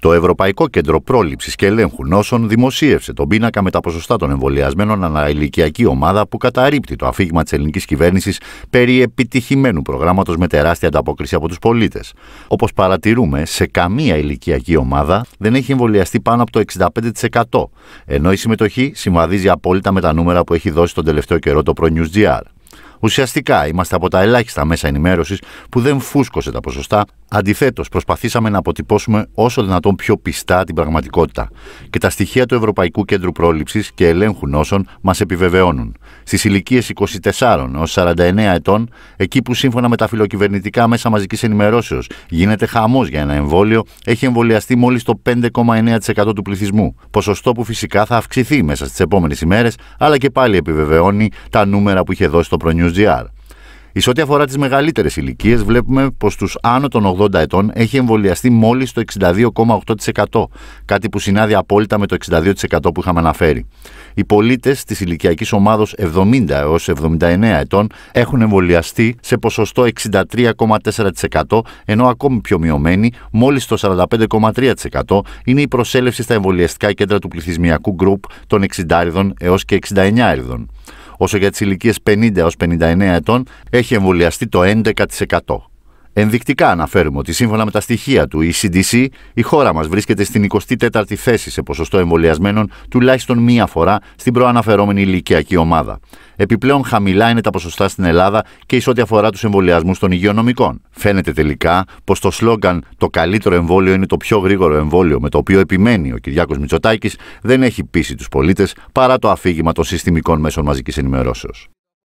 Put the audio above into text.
Το Ευρωπαϊκό Κέντρο Πρόληψης και Ελέγχου Νόσων δημοσίευσε τον πίνακα με τα ποσοστά των εμβολιασμένων αναηλικιακή ομάδα που καταρρύπτει το αφήγημα της ελληνικής κυβέρνησης περί επιτυχημένου προγράμματος με τεράστια ανταπόκριση από τους πολίτες. Όπως παρατηρούμε, σε καμία ηλικιακή ομάδα δεν έχει εμβολιαστεί πάνω από το 65%, ενώ η συμμετοχή συμβαδίζει απόλυτα με τα νούμερα που έχει δώσει τον τελευταίο καιρό το ProNews.gr. Ουσιαστικά είμαστε από τα ελάχιστα μέσα ενημέρωσης που δεν φούσκωσε τα ποσοστά, αντιθέτως προσπαθήσαμε να αποτυπώσουμε όσο δυνατόν πιο πιστά την πραγματικότητα. Και τα στοιχεία του Ευρωπαϊκού Κέντρου Πρόληψης και Ελέγχου Νόσων μας επιβεβαιώνουν. Στις ηλικίες 24 έω 49 ετών, εκεί που σύμφωνα με τα φιλοκυβερνητικά μέσα μαζικής ενημερώσεως γίνεται χαμός για ένα εμβόλιο, έχει εμβολιαστεί μόλις το 5,9% του πληθυσμού. Ποσοστό που φυσικά θα αυξηθεί μέσα στις επόμενες ημέρες, αλλά και πάλι επιβεβαιώνει τα νούμερα που είχε δώσει το προνιού news.gr. Σε ό,τι αφορά τις μεγαλύτερες ηλικίες, βλέπουμε πως στου άνω των 80 ετών έχει εμβολιαστεί μόλις το 62,8%, κάτι που συνάδει απόλυτα με το 62% που είχαμε αναφέρει. Οι πολίτες της ηλικιακής ομάδος 70 έω 79 ετών έχουν εμβολιαστεί σε ποσοστό 63,4%, ενώ ακόμη πιο μειωμένοι, μόλις το 45,3% είναι η προσέλευση στα εμβολιαστικά κέντρα του πληθυσμιακού γκρουπ των 60 έως και 69 έριδων όσο για τις ηλικίες 50 έως 59 ετών έχει εμβολιαστεί το 11%. Ενδεικτικά αναφέρουμε ότι σύμφωνα με τα στοιχεία του ECDC, η χώρα μας βρίσκεται στην 24η θέση σε ποσοστό εμβολιασμένων τουλάχιστον μία φορά στην προαναφερόμενη ηλικιακή ομάδα. Επιπλέον, χαμηλά είναι τα ποσοστά στην Ελλάδα και εις ό,τι αφορά τους εμβολιασμούς των υγειονομικών. Φαίνεται τελικά πως το σλόγγαν Το καλύτερο εμβόλιο είναι το πιο γρήγορο εμβόλιο με το οποίο επιμένει ο Κυριάκος Μητσοτάκης δεν έχει πείσει τους πολίτες παρά το αφήγημα των συστημικών μέσων μαζικής ενημερώσεως.